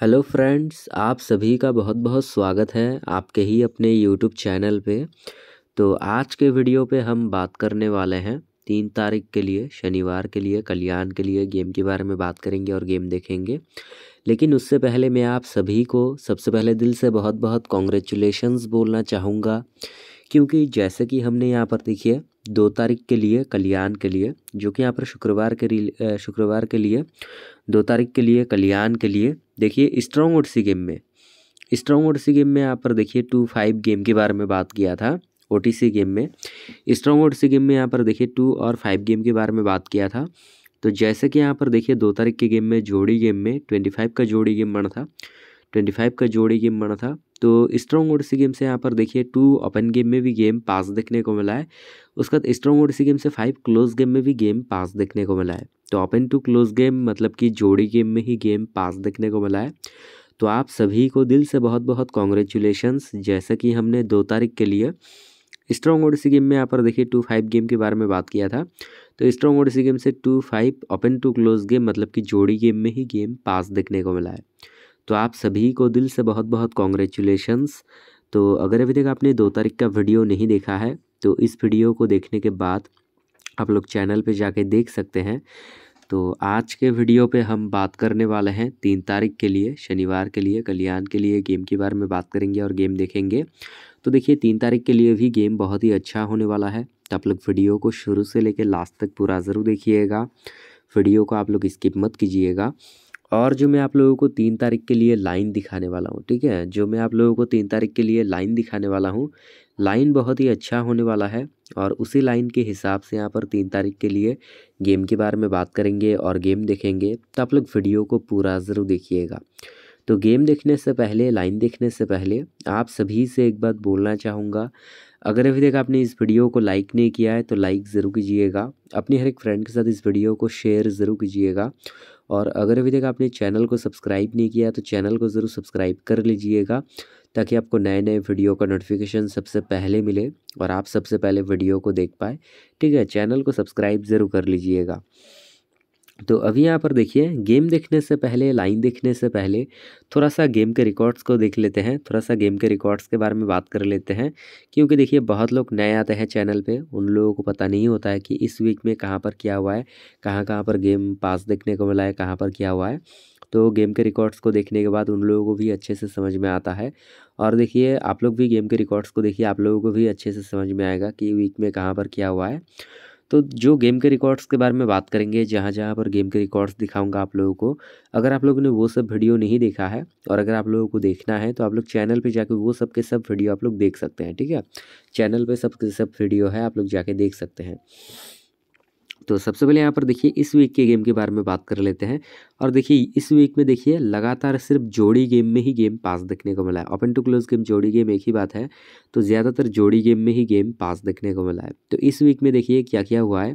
hello friends आप सभी का बहुत बहुत स्वागत है आपके ही अपने यूट्यूब चैनल पे तो आज के वीडियो पे हम बात करने वाले हैं तीन तारीख के लिए शनिवार के लिए कल्याण के लिए गेम के बारे में बात करेंगे और गेम देखेंगे लेकिन उससे पहले मैं आप सभी को सबसे पहले दिल से बहुत बहुत कॉन्ग्रेचुलेशंस बोलना चाहूँगा क्योंकि जैसे कि हमने यहाँ पर देखिए दो तारीख के लिए कल्याण के लिए जो कि यहाँ पर शुक्रवार के शुक्रवार के लिए दो तारीख के लिए कल्याण के लिए देखिए स्ट्रॉन्ग वोट सी गेम में स्ट्रॉन्ग ओडसी सी गेम में यहाँ पर देखिए टू फाइव गेम के बारे में बात किया था ओ गेम में स्ट्रॉन्ग वोट सी गेम में यहाँ पर देखिए टू और फाइव गेम के बारे में बात किया था तो जैसे कि यहाँ पर देखिए दो तारीख के गेम में जोड़ी गेम में ट्वेंटी फाइव का जोड़ी गेम बना था ट्वेंटी फाइव का जोड़ी गेम बना था तो स्ट्रॉन्ग ओडिसी गेम से यहाँ पर देखिए टू ओपन गेम में भी गेम पास देखने को मिला है उसके बाद स्ट्रॉन्ग ओडिसी गेम से फाइव क्लोज गेम में भी गेम पास देखने को मिला है तो ओपन टू क्लोज गेम मतलब कि जोड़ी गेम में ही गेम पास देखने को मिला है तो आप सभी को दिल से बहुत बहुत कॉन्ग्रेचुलेशंस जैसा कि हमने दो तारीख के लिए स्ट्रॉन्ग ओडिसी गेम में यहाँ पर देखिए टू फाइव गेम के बारे में बात किया था तो स्ट्रॉन्ग ओडिसी गेम से two five open to close game मतलब कि जोड़ी गेम में ही गेम पास देखने को मिला है तो आप सभी को दिल से बहुत बहुत कॉन्ग्रेचुलेशन्स तो अगर अभी तक आपने दो तारीख का वीडियो नहीं देखा है तो इस वीडियो को देखने के बाद आप लोग चैनल पे जाके देख सकते हैं तो आज के वीडियो पे हम बात करने वाले हैं तीन तारीख के लिए शनिवार के लिए कल्याण के लिए गेम के बारे में बात करेंगे और गेम देखेंगे तो देखिए तीन तारीख के लिए भी गेम बहुत ही अच्छा होने वाला है तो आप लोग वीडियो को शुरू से लेकर लास्ट तक पूरा ज़रूर देखिएगा वीडियो को आप लोग स्किप मत कीजिएगा और जो मैं आप लोगों को तीन तारीख के लिए लाइन दिखाने वाला हूँ ठीक है जो मैं आप लोगों को तीन तारीख के लिए लाइन दिखाने वाला हूँ लाइन बहुत ही अच्छा होने वाला है और उसी लाइन के हिसाब से यहाँ पर तीन तारीख के लिए गेम के बारे में बात करेंगे और गेम देखेंगे तो आप लोग वीडियो को पूरा ज़रूर देखिएगा तो गेम देखने से पहले लाइन देखने से पहले आप सभी से एक बात बोलना चाहूँगा अगर अभी तक आपने इस वीडियो को लाइक नहीं किया है तो लाइक ज़रूर कीजिएगा अपने हर एक फ्रेंड के साथ इस वीडियो को शेयर ज़रूर कीजिएगा और अगर अभी तक आपने चैनल को सब्सक्राइब नहीं किया तो चैनल को ज़रूर सब्सक्राइब कर लीजिएगा ताकि आपको नए नए वीडियो का नोटिफिकेशन सबसे पहले मिले और आप सबसे पहले वीडियो को देख पाए ठीक है चैनल को सब्सक्राइब ज़रूर कर लीजिएगा तो अभी यहाँ पर देखिए गेम देखने से पहले लाइन देखने से पहले थोड़ा सा गेम के रिकॉर्ड्स को देख लेते हैं थोड़ा सा गेम के रिकॉर्ड्स के बारे में बात कर लेते हैं क्योंकि देखिए बहुत लोग नए आते हैं चैनल पे उन लोगों को पता नहीं होता है कि इस वीक में कहाँ पर क्या हुआ है कहाँ कहाँ पर गेम पास देखने को मिला है कहाँ पर क्या हुआ है तो गेम के रिकॉर्ड्स को देखने के बाद उन लोगों को भी अच्छे से समझ में आता है और देखिए आप लोग भी गेम के रिकॉर्ड्स को देखिए आप लोगों को भी अच्छे से समझ में आएगा कि वीक में कहाँ पर क्या हुआ है तो जो गेम के रिकॉर्ड्स के बारे में बात करेंगे जहाँ जहाँ पर गेम के रिकॉर्ड्स दिखाऊंगा आप लोगों को अगर आप लोगों ने वो सब वीडियो नहीं देखा है और अगर आप लोगों को देखना है तो आप लोग चैनल पर जाके वो सब के सब वीडियो आप लोग देख सकते हैं ठीक है चैनल पर सब के सब वीडियो है आप लोग जाके देख सकते हैं तो सबसे पहले यहाँ पर देखिए इस वीक के गेम के बारे में बात कर लेते हैं और देखिए इस वीक में देखिए लगातार सिर्फ जोड़ी गेम में ही गेम पास देखने को मिला है ओपन टू क्लोज गेम जोड़ी गेम एक ही बात है तो ज़्यादातर जोड़ी गेम में ही गेम पास देखने को मिला है तो इस वीक में देखिए क्या क्या हुआ है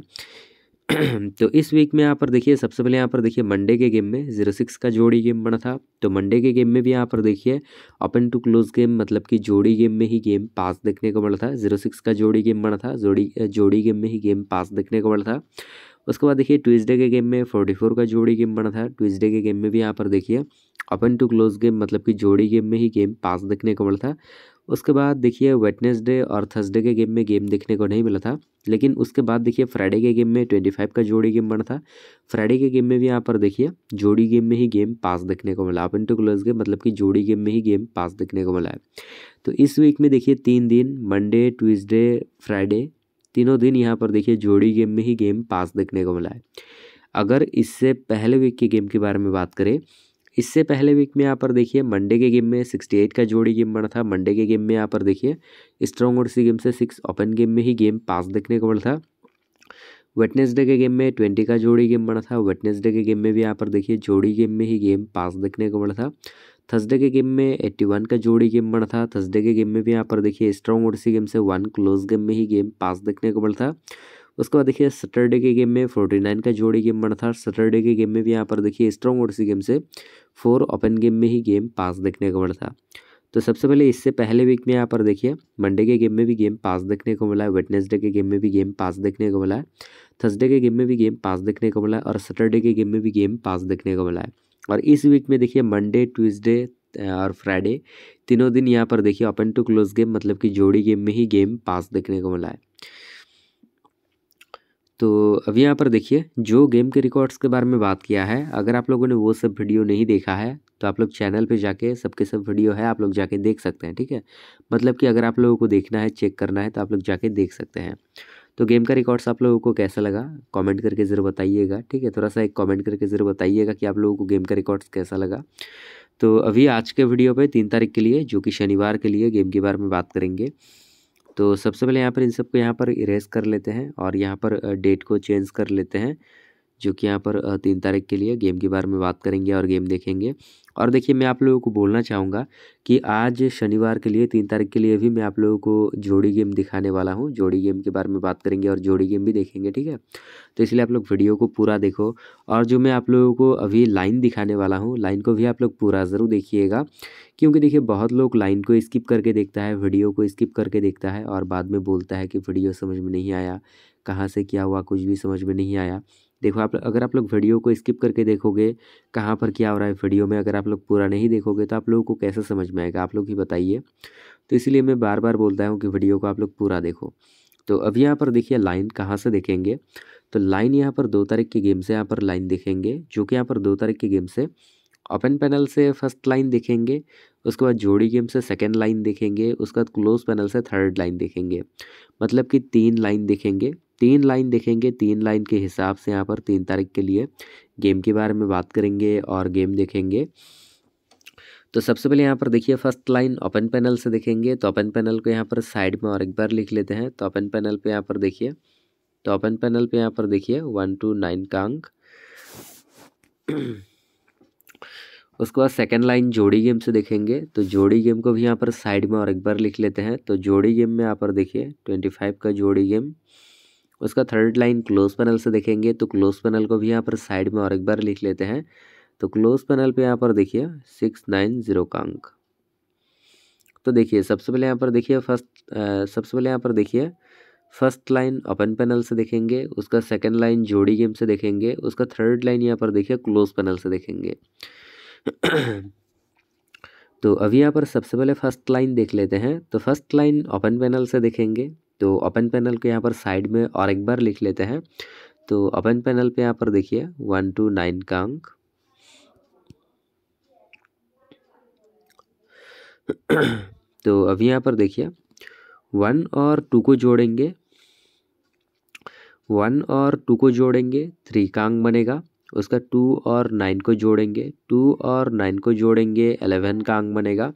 तो इस वीक में यहाँ पर देखिए सबसे पहले यहाँ पर देखिए मंडे के गेम में जीरो सिक्स का जोड़ी गेम बना था तो मंडे के गेम में भी यहाँ पर देखिए ओपन टू क्लोज गेम मतलब कि जोड़ी गेम में ही गेम पास देखने को मिला था जीरो सिक्स का जोड़ी गेम बना था जोड़ी जोड़ी गेम में ही गेम पास देखने को मिला था उसके बाद देखिए ट्यूजडे के गेम में फोर्टी फोर का जोड़ी गेम बना था ट्यूजडे के गेम में भी यहाँ पर देखिए ओपन टू क्लोज गेम मतलब कि जोड़ी गेम में ही गेम पास देखने को मिला था उसके बाद देखिए वेटनेसडे और थर्सडे के गेम में गेम देखने को नहीं मिला था लेकिन उसके बाद देखिए फ्राइडे के गेम में ट्वेंटी फाइव का जोड़ी गेम बना था फ्राइडे के गेम में भी यहाँ पर देखिए जोड़ी गेम में ही गेम पास देखने को मिला अपन टू क्लोज गेम मतलब कि जोड़ी गेम में ही गेम पास देखने को मिला है तो इस वीक में देखिए तीन दिन मंडे ट्यूजडे फ्राइडे तीनों दिन यहाँ पर देखिए जोड़ी गेम में ही गेम पास देखने को मिला है अगर इससे पहले वीक के गेम के बारे में बात करें इससे पहले वीक में यहाँ पर देखिए मंडे के गेम में सिक्सटी एट का जोड़ी गेम बना था मंडे के गेम में यहाँ पर देखिए स्ट्रॉन्ग और सी गेम से सिक्स ओपन गेम में ही गेम पास देखने को मिला था वेटनेसडे के गेम में ट्वेंटी का जोड़ी गेम बना था वेटनेसडे के गेम में भी यहाँ पर देखिए जोड़ी गेम में ही गेम पास देखने को मिला था थर्सडे के गेम में एट्टी वन का जोड़ी गेम बना था थर्सडे के गेम में भी यहाँ पर देखिए स्ट्रॉन्ग सी गेम से वन क्लोज गेम में ही गेम पास देखने को मिला था उसके बाद देखिए सैटरडे के गेम में फोर्टी नाइन का जोड़ी गेम बना था सैटरडे के गेम में भी यहाँ पर देखिए स्ट्रॉन्ग सी गेम से फोर ओपन गेम में ही गेम पास देखने को मिला था तो सबसे पहले इससे पहले वीक में यहाँ पर देखिए मंडे के गेम में भी गेम पास देखने को मिला है वेटनेसडे के गेम में भी गेम पास देखने को मिला है थर्सडे के गेम में भी गेम पास देखने को मिला है और सैटरडे के गेम में भी गेम पास देखने को मिला है और इस वीक में देखिए मंडे ट्यूजडे और फ्राइडे तीनों दिन यहाँ पर देखिए ओपन टू क्लोज गेम मतलब कि जोड़ी गेम में ही गेम पास देखने को मिला है तो अब यहाँ पर देखिए जो गेम के रिकॉर्ड्स के बारे में बात किया है अगर आप लोगों ने वो सब वीडियो नहीं देखा है तो आप लोग चैनल पे जाके सबके सब वीडियो है आप लोग जाके देख सकते हैं ठीक है मतलब कि अगर आप लोगों को देखना है चेक करना है तो आप लोग जाके देख सकते हैं तो गेम का रिकॉर्ड्स आप लोगों को कैसा लगा कमेंट करके ज़रूर बताइएगा ठीक है थोड़ा सा एक कमेंट करके ज़रूर बताइएगा कि आप लोगों को गेम का रिकॉर्ड्स कैसा लगा तो अभी आज के वीडियो पर तीन तारीख के लिए जो कि शनिवार के लिए गेम के बारे में बात करेंगे तो सबसे पहले यहाँ पर इन सबको यहाँ पर इरेज कर लेते हैं और यहाँ पर डेट को चेंज कर लेते हैं जो कि यहाँ पर तीन तारीख के लिए गेम के बारे में बात करेंगे और गेम देखेंगे और देखिए मैं आप लोगों को बोलना चाहूँगा कि आज शनिवार के लिए तीन तारीख के लिए भी मैं आप लोगों को जोड़ी गेम दिखाने वाला हूँ जोड़ी गेम के बारे में बात करेंगे और जोड़ी गेम भी देखेंगे ठीक है तो इसलिए आप लोग वीडियो को पूरा देखो और जो मैं आप लोगों को अभी लाइन दिखाने वाला हूँ लाइन को भी आप लोग पूरा ज़रूर देखिएगा क्योंकि देखिए बहुत लोग लाइन को स्किप करके देखता है वीडियो को स्किप करके देखता है और बाद में बोलता है कि वीडियो समझ में नहीं आया कहाँ से क्या हुआ कुछ भी समझ में नहीं आया देखो आप अगर आप लोग वीडियो को स्किप करके देखोगे कहाँ पर क्या हो रहा है वीडियो में अगर आप लोग पूरा नहीं देखोगे तो आप लोगों को कैसे समझ में आएगा आप लोग ही बताइए तो इसलिए मैं बार बार बोलता हूँ कि वीडियो को आप लोग पूरा देखो तो अब यहाँ पर देखिए लाइन कहाँ से देखेंगे तो लाइन यहाँ पर दो तारीख के गेम से यहाँ पर लाइन देखेंगे जो कि यहाँ पर दो तारीख के गेम से ओपन पैनल से फर्स्ट लाइन देखेंगे उसके बाद जोड़ी गेम से सेकेंड लाइन देखेंगे उसके बाद क्लोज पैनल से थर्ड लाइन देखेंगे मतलब कि तीन लाइन देखेंगे तीन लाइन देखेंगे तीन लाइन के हिसाब से यहाँ पर तीन तारीख के लिए गेम के बारे में बात करेंगे और गेम देखेंगे तो सबसे पहले यहाँ पर देखिए फर्स्ट लाइन ओपन पैनल से देखेंगे तो ओपन पैनल को यहाँ पर साइड में और एक बार लिख लेते हैं तो ओपन पैनल पे यहाँ पर देखिए तो ओपन पैनल पे यहाँ पर देखिए वन टू नाइन का अंक उसके बाद सेकेंड लाइन जोड़ी गेम से देखेंगे तो जोड़ी गेम को भी यहाँ पर साइड में और एक बार लिख लेते हैं तो जोड़ी गेम में यहाँ पर देखिए ट्वेंटी फाइव का जोड़ी गेम उसका थर्ड लाइन क्लोज पैनल से देखेंगे तो क्लोज पैनल को भी यहाँ पर साइड में और एक बार लिख लेते हैं तो क्लोज पैनल पे यहाँ पर देखिए सिक्स नाइन ज़ीरो का अंक तो देखिए सबसे पहले यहाँ पर देखिए फर्स्ट सबसे पहले यहाँ पर देखिए फर्स्ट लाइन ओपन पैनल से देखेंगे उसका सेकंड लाइन जोड़ी गेम से देखेंगे उसका थर्ड लाइन यहाँ पर देखिए क्लोज पैनल से देखेंगे तो अभी यहाँ पर सबसे पहले फर्स्ट लाइन देख लेते हैं तो फर्स्ट लाइन ओपन पैनल से देखेंगे तो ओपन पैनल को यहाँ पर साइड में और एक बार लिख लेते हैं तो ओपन पैनल पे यहाँ पर देखिए वन टू नाइन का अंक तो अभी यहाँ पर देखिए वन और टू को जोड़ेंगे वन और टू को जोड़ेंगे थ्री का अंक बनेगा उसका टू और नाइन को जोड़ेंगे टू और नाइन को जोड़ेंगे एलेवन का अंक बनेगा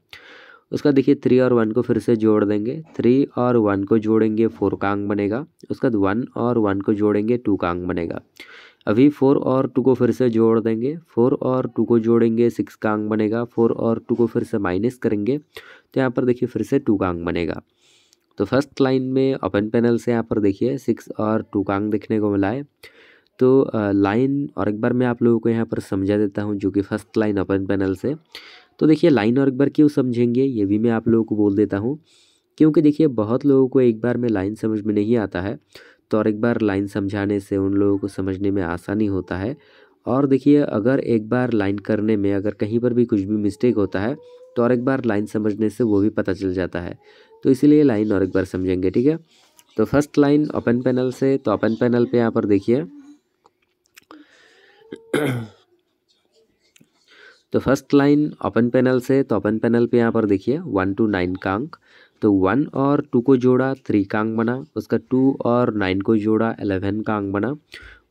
उसका देखिए थ्री और वन को फिर से जोड़ देंगे थ्री और वन को जोड़ेंगे फोर का अंक बनेगा उसका वन और वन को जोड़ेंगे टू का अंक बनेगा अभी फोर और टू को फिर से जोड़ देंगे फोर और टू को जोड़ेंगे सिक्स का अंक बनेगा फोर और टू को फिर से माइनस करेंगे तो यहाँ पर देखिए फिर से टू का अंक बनेगा तो फर्स्ट लाइन में ओपन पैनल से यहाँ पर देखिए सिक्स और टू कांग देखने को मिला है तो लाइन और एक बार मैं आप लोगों को यहाँ पर समझा देता हूँ जो कि फर्स्ट लाइन ओपन पैनल से तो देखिए लाइन और एक बार क्यों समझेंगे ये भी मैं आप लोगों को बोल देता हूँ क्योंकि देखिए बहुत लोगों को एक बार में लाइन समझ में नहीं आता है तो और एक बार लाइन समझाने से उन लोगों को समझने में आसानी होता है और देखिए अगर एक बार लाइन करने में अगर कहीं पर भी कुछ भी मिस्टेक होता है तो और एक बार लाइन समझने से वो भी पता चल जाता है तो इसीलिए लाइन और एक बार समझेंगे ठीक है तो फर्स्ट लाइन ओपन पैनल से तो ओपन पैनल पे यहाँ पर देखिए तो फर्स्ट लाइन ओपन पैनल से तो ओपन पैनल पे यहाँ पर देखिए वन टू नाइन का अंक तो वन और टू को जोड़ा थ्री का अंक बना उसका टू और नाइन को जोड़ा एलेवन का अंक बना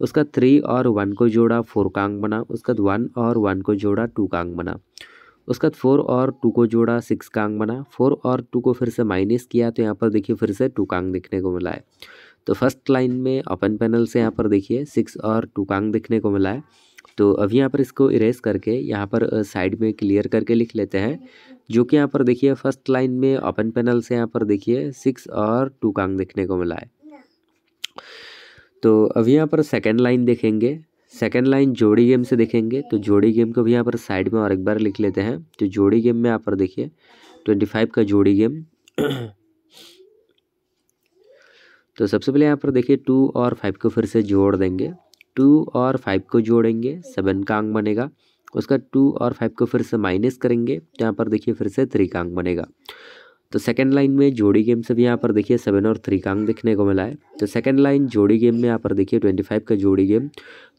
उसका थ्री और वन को जोड़ा फोर का अंक बना उसका वन और वन को जोड़ा टू का अंक बना उसके बाद फोर और टू को जोड़ा सिक्स का बना फोर और टू को फिर से माइनस किया तो यहाँ पर देखिए फिर से टू का अंक देखने को मिला है तो फर्स्ट लाइन में ओपन पैनल से यहाँ पर देखिए सिक्स और टू का अंक देखने को मिला है तो अभी यहाँ पर इसको इरेज करके यहाँ पर साइड में क्लियर करके लिख लेते हैं जो कि यहाँ पर देखिए फर्स्ट लाइन में ओपन पैनल से यहाँ पर देखिए सिक्स और टू का अंक देखने को मिला है तो अभी यहाँ पर सेकेंड लाइन देखेंगे सेकेंड लाइन जोड़ी गेम से देखेंगे तो जोड़ी गेम को भी यहाँ पर साइड में और एक बार लिख लेते हैं तो जोड़ी गेम में यहाँ पर देखिए ट्वेंटी फाइव का जोड़ी गेम तो सबसे पहले यहाँ पर देखिए टू और फाइव को फिर से जोड़ देंगे टू और फाइव को जोड़ेंगे सेवन का अंक बनेगा उसका टू और फाइव को फिर से माइनस करेंगे तो यहाँ पर देखिए फिर से थ्री का अंक बनेगा तो सेकंड लाइन में जोड़ी गेम से भी यहाँ पर देखिए सेवन और थ्री का अंक देखने को मिला है तो सेकंड लाइन जोड़ी गेम में यहाँ पर देखिए ट्वेंटी फाइव का जोड़ी गेम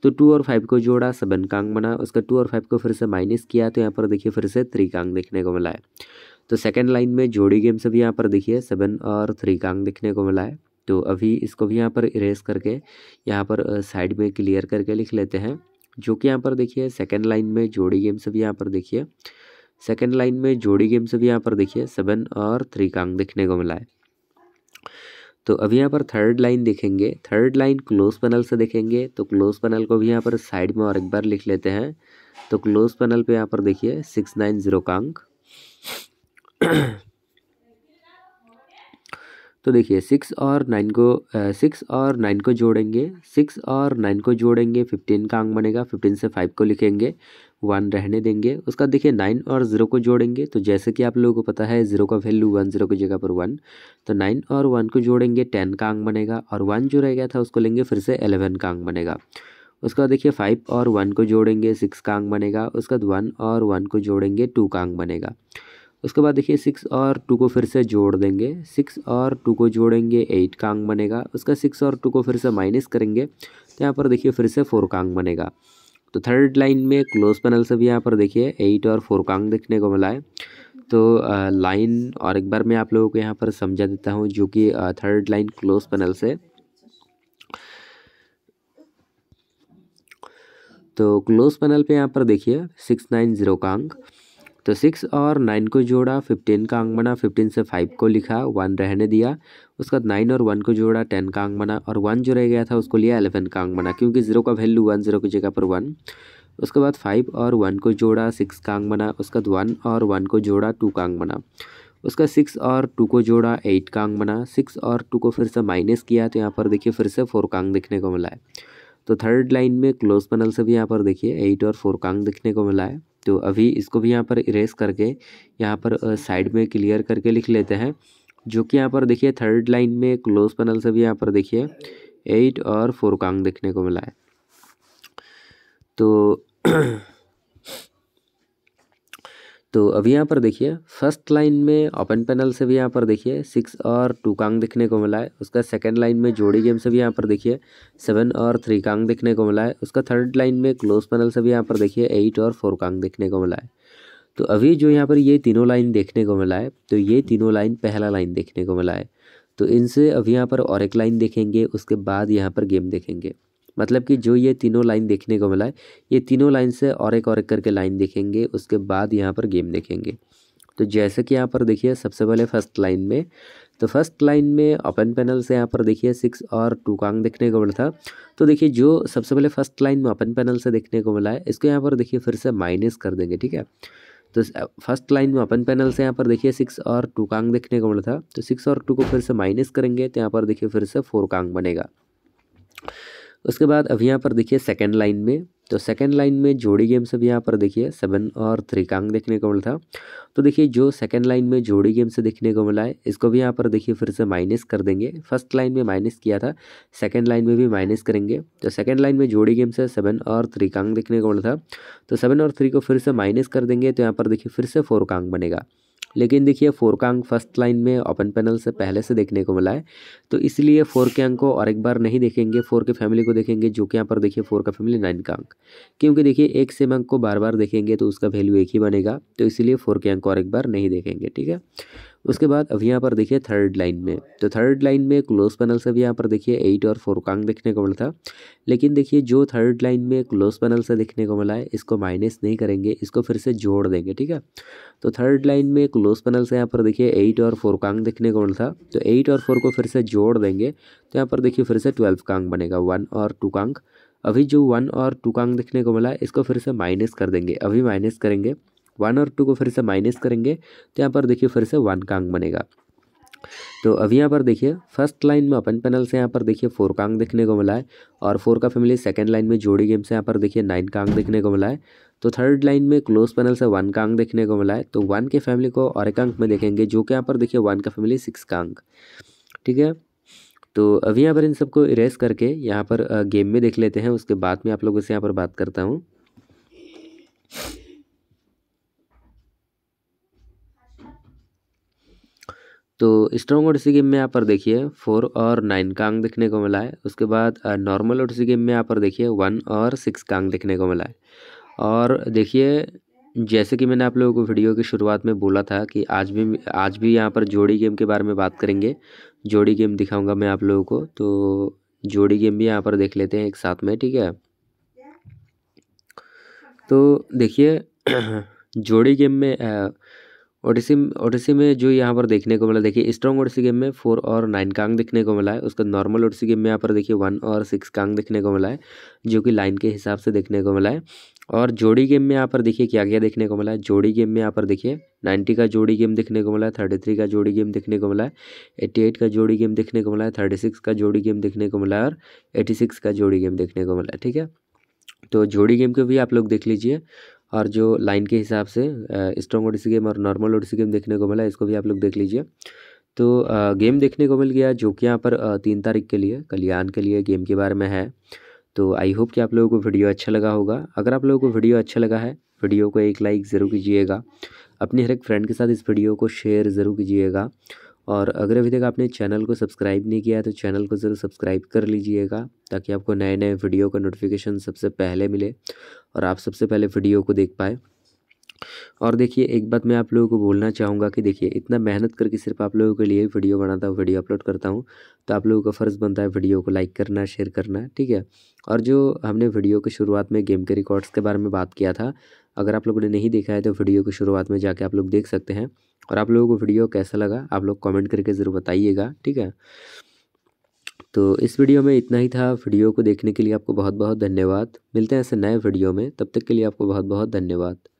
तो टू और फाइव को जोड़ा सेवन का अंक बना उसका टू और फाइव को फिर से माइनस किया तो यहाँ पर देखिए फिर से थ्री का अंक देखने को मिला है तो सेकेंड लाइन में जोड़ी गेम से भी यहाँ पर देखिए सेवन और थ्री का अंक देखने को मिला है तो अभी इसको भी यहाँ पर इरेज करके यहाँ पर साइड में क्लियर करके लिख लेते हैं जो कि यहाँ पर देखिए सेकेंड लाइन में जोड़ी गेम से भी यहाँ पर देखिए सेकेंड लाइन में जोड़ी गेम से भी यहाँ पर देखिए सेवन और थ्री का अंक देखने को मिला है तो अभी यहाँ पर थर्ड लाइन देखेंगे थर्ड लाइन क्लोज पैनल से देखेंगे तो क्लोज पैनल को भी यहाँ पर साइड में और एक बार लिख लेते हैं तो क्लोज पैनल पे यहाँ पर देखिए सिक्स नाइन जीरो का अंक तो देखिए सिक्स और नाइन को सिक्स और नाइन को जोड़ेंगे सिक्स और नाइन को जोड़ेंगे फिफ्टीन का अंक बनेगा फिफ्टीन से फाइव को लिखेंगे वन रहने देंगे उसका देखिए नाइन और ज़ीरो को जोड़ेंगे तो जैसे कि आप लोगों को पता है ज़ीरो का वैल्यू वन ज़ीरो की जगह पर वन तो नाइन और वन को जोड़ेंगे टेन का अंक बनेगा और वन जो रह गया था उसको लेंगे फिर से एलेवन का अंक बनेगा उसके बाद देखिए फाइव और वन को जोड़ेंगे सिक्स का अंक बनेगा उसके बाद वन और वन को जोड़ेंगे टू का अंक बनेगा उसके बाद देखिए सिक्स और टू को फिर से जोड़ देंगे सिक्स और टू को जोड़ेंगे एट का अंक बनेगा उसका सिक्स और टू को फिर से माइनस करेंगे तो यहाँ पर देखिए फिर से फोर का अंक बनेगा तो थर्ड लाइन में क्लोज पैनल से भी यहाँ पर देखिए एट और फोर कांग देखने को मिला है तो लाइन और एक बार मैं आप लोगों को यहाँ पर समझा देता हूँ जो कि थर्ड लाइन क्लोज पैनल से तो क्लोज पैनल पे यहाँ पर देखिए सिक्स नाइन ज़ीरो कांग तो सिक्स और नाइन को जोड़ा फिफ्टीन का अंक बना फिफ्टीन से फाइव को लिखा वन रहने दिया उसके बाद नाइन और वन को जोड़ा टेन का अंक बना और वन जो रह गया था उसको लिया एलेवन का अंक बना क्योंकि जीरो का वैल्यू वन जीरो की जगह पर वन उसके बाद फाइव और वन को जोड़ा सिक्स का अंक बना उसके बाद वन और वन को जोड़ा टू का अंक बना उसका सिक्स और टू को जोड़ा एट का अंक बना सिक्स और टू को फिर से माइनस किया तो यहाँ पर देखिए फिर से फोर का अंक देखने को मिला है तो थर्ड लाइन में क्लोज पैनल से भी यहाँ पर देखिए एट और फोर का अंक देखने को मिला है तो अभी इसको भी यहाँ पर इरेज करके यहाँ पर साइड में क्लियर करके लिख लेते हैं जो कि यहाँ पर देखिए थर्ड लाइन में क्लोज पैनल से भी यहाँ पर देखिए एट और फोर कांग देखने को मिला है तो तो अभी यहाँ पर देखिए फर्स्ट लाइन में ओपन पैनल से भी यहाँ पर देखिए सिक्स और टू कांग देखने को मिला है उसका सेकंड लाइन में जोड़ी गेम से भी यहाँ पर देखिए सेवन और थ्री कांग देखने को मिला है उसका थर्ड लाइन में क्लोज पैनल से भी यहाँ पर देखिए एट और फोर कांग देखने को मिला है तो अभी जो यहाँ पर ये तीनों लाइन देखने को मिला है तो ये तीनों लाइन पहला लाइन देखने को मिला है तो इनसे अभी यहाँ पर और एक लाइन देखेंगे उसके बाद यहाँ पर गेम देखेंगे मतलब कि जो ये तीनों लाइन देखने को मिला है ये तीनों लाइन से और एक और एक करके लाइन देखेंगे उसके बाद यहाँ पर गेम देखेंगे तो जैसे कि यहाँ पर देखिए सबसे पहले फर्स्ट लाइन में तो फर्स्ट लाइन में ओपन पैनल से यहाँ पर देखिए सिक्स और टू कांग देखने को मिला था तो देखिए जो सबसे पहले फर्स्ट लाइन में ओपन पैनल से देखने को मिला है इसको यहाँ पर देखिए फिर से माइनस कर देंगे ठीक है तो फर्स्ट लाइन में अपन पैनल से यहाँ पर देखिए सिक्स और टू कांग देखने को मिला था तो सिक्स और टू को फिर से माइनस करेंगे तो यहाँ पर देखिए फिर से फोर कांग बनेगा उसके बाद अब यहाँ पर देखिए सेकेंड लाइन में तो सेकेंड लाइन में जोड़ी गेम्स अब यहाँ पर देखिए सेवन और थ्री कांग देखने को मिलता था तो देखिए जो सेकेंड लाइन में जोड़ी गेम्स देखने को मिला है इसको भी यहाँ पर देखिए फिर से माइनस कर देंगे फर्स्ट लाइन में माइनस किया था सेकेंड लाइन में भी माइनस करेंगे तो सेकेंड लाइन में जोड़ी गेम्स है सेवन और थ्री कांग देखने को मिला था तो सेवन और थ्री को फिर से माइनस कर देंगे तो यहाँ पर देखिए फिर से फोर कांग बनेगा लेकिन देखिए फोर का अंक फर्स्ट लाइन में ओपन पैनल से पहले से देखने को मिला है तो इसलिए फोर के अंक को और एक बार नहीं देखेंगे फोर के फैमिली को देखेंगे जो कि यहाँ पर देखिए फोर का फैमिली नाइन का अंक क्योंकि देखिए एक सेम अंक को बार बार देखेंगे तो उसका वैल्यू एक ही बनेगा तो इसलिए फोर के अंक को और एक बार नहीं देखेंगे ठीक है उसके बाद अब यहाँ पर देखिए थर्ड लाइन में तो थर्ड लाइन में क्लोज पैनल से भी यहाँ पर देखिए एट और फोर कांग देखने को मिलता लेकिन देखिए जो थर्ड लाइन में क्लोज पैनल से देखने को मिला है इसको माइनस नहीं करेंगे इसको फिर से जोड़ देंगे ठीक है तो थर्ड लाइन में क्लोज पैनल से यहाँ पर देखिए एट और फोर कांग देखने को मिलता तो एट और फोर को फिर से जोड़ देंगे तो यहाँ पर देखिए फिर से ट्वेल्व कांग बनेगा वन और टू कांग अभी जो वन और टू कांग देखने को मिला है इसको फिर से माइनस कर देंगे अभी माइनस करेंगे वन और टू को फिर से माइनस करेंगे तो यहाँ पर देखिए फिर से वन का अंक बनेगा तो अभी यहाँ पर देखिए फर्स्ट लाइन में अपन पैनल से यहाँ पर देखिए फोर का अंक देखने को मिला है और फोर का फैमिली सेकंड लाइन में जोड़ी गेम से यहाँ पर देखिए नाइन का अंक देखने को मिला है तो थर्ड लाइन में क्लोज पैनल से वन का अंक देखने को मिला है तो वन के फैमिली को और एक अंक में देखेंगे जो कि यहाँ पर देखिए वन का फैमिली सिक्स का अंक ठीक है तो अभी यहाँ पर इन सबको इरेज करके यहाँ पर गेम में देख लेते हैं उसके बाद में आप लोगों से यहाँ पर बात करता हूँ तो स्ट्रॉन्ग ओडिसी गेम में यहाँ पर देखिए फोर और नाइन का अंक देखने को मिला है उसके बाद नॉर्मल ओडिसी गेम में यहाँ पर देखिए वन और सिक्स का अंक देखने को मिला है और देखिए जैसे कि मैंने आप लोगों को वीडियो की शुरुआत में बोला था कि आज भी आज भी यहाँ पर जोड़ी गेम के बारे में बात करेंगे जोड़ी गेम दिखाऊंगा मैं आप लोगों को तो जोड़ी गेम भी यहाँ पर देख लेते हैं एक साथ में ठीक है तो देखिए जोड़ी गेम में ओडिसी ओडिसी में जो यहाँ पर देखने को मिला देखिए स्ट्रॉन्ग ओडिसी गेम में फोर और नाइन कांग देखने को मिला है उसका नॉर्मल ओडिसी गेम में यहाँ पर देखिए वन और सिक्स कांग देखने को मिला है जो कि लाइन के हिसाब से देखने को मिला है और जोड़ी गेम में यहाँ पर देखिए क्या क्या देखने को मिला है जोड़ी गेम में यहाँ पर देखिए नाइन्टी का जोड़ी गेम देखने को मिला है थर्टी थ्री का जोड़ी गेम देखने को मिला है एट्टी एट का जोड़ी गेम देखने को मिला है थर्टी सिक्स का जोड़ी गेम देखने को मिला है और एटी सिक्स का जोड़ी गेम देखने को मिला है ठीक है तो जोड़ी गेम को भी आप लोग देख लीजिए और जो लाइन के हिसाब से स्ट्रॉन्ग ओडिसी गेम और नॉर्मल ओडिसी गेम देखने को मिला इसको भी आप लोग देख लीजिए तो गेम देखने को मिल गया जो कि यहाँ पर तीन तारीख के लिए कल्याण के लिए गेम के बारे में है तो आई होप कि आप लोगों को वीडियो अच्छा लगा होगा अगर आप लोगों को वीडियो अच्छा लगा है वीडियो को एक लाइक ज़रूर कीजिएगा अपने हर एक फ्रेंड के साथ इस वीडियो को शेयर ज़रूर कीजिएगा और अगर अभी तक आपने चैनल को सब्सक्राइब नहीं किया तो चैनल को ज़रूर सब्सक्राइब कर लीजिएगा ताकि आपको नए नए वीडियो का नोटिफिकेशन सबसे पहले मिले और आप सबसे पहले वीडियो को देख पाएँ और देखिए एक बात मैं आप लोगों को बोलना चाहूँगा कि देखिए इतना मेहनत करके सिर्फ आप लोगों के लिए वीडियो बनाता हूँ वीडियो अपलोड करता हूँ तो आप लोगों का फ़र्ज़ बनता है वीडियो को लाइक करना शेयर करना ठीक है और जो हमने वीडियो के शुरुआत में गेम के रिकॉर्ड्स के बारे में बात किया था अगर आप लोगों ने नहीं देखा है तो वीडियो की शुरुआत में जाके आप लोग देख सकते हैं और आप लोगों को वीडियो कैसा लगा आप लोग कॉमेंट करके ज़रूर बताइएगा ठीक है तो इस वीडियो में इतना ही था वीडियो को देखने के लिए आपको बहुत बहुत धन्यवाद मिलते हैं ऐसे नए वीडियो में तब तक के लिए आपको बहुत बहुत धन्यवाद